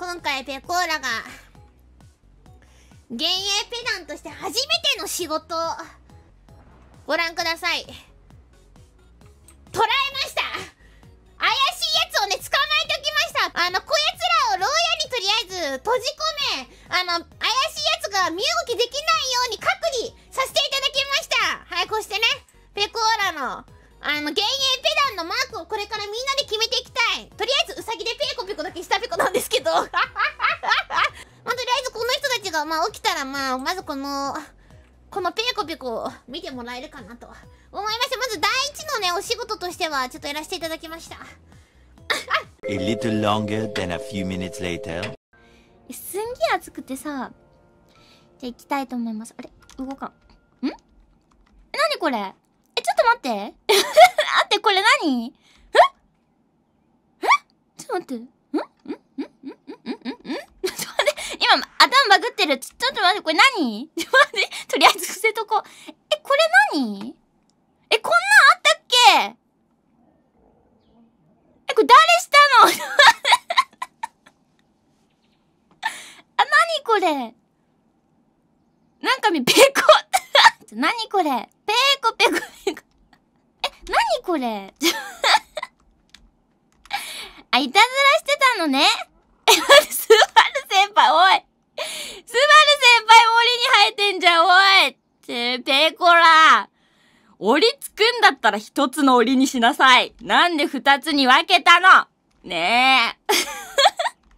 今回ペコーラが、幻影ペダンとして初めての仕事、をご覧ください。捕らえました怪しいやつをね、捕まえておきましたあの、こやつらを牢屋にとりあえず閉じ込め、あの、怪しいやつが身動きできないように隔離させていただきましたはい、こうしてね、ペコーラの、あの、幻影ペダンのマークをこれからみんなで決めんですけど まあ、とりあえずこの人たちが、まあ、起きたら、まあ、まずこの、このペコペコ見てもらえるかなと思いまして、まず第一のね、お仕事としては、ちょっとやらせていただきました。a little longer than a few minutes later. すんげえ暑くてさ、じゃあ行きたいと思います。あれ動かん。んえ、なにこれえ、ちょっと待って。待って、これ何ええちょっと待って。今、頭バグってる。ちょ、っと待って、これ何 待って、とりあえず伏せとこう。え、これ何え、こんなんあったっけえ、これ誰したの あ、何これなんかみ、ペコ何これペコペコペコ。え、何これ あ、いたずらしてたのね。え、ペコラ折りつくんだったら一つの折りにしなさい。なんで二つに分けたのねえ。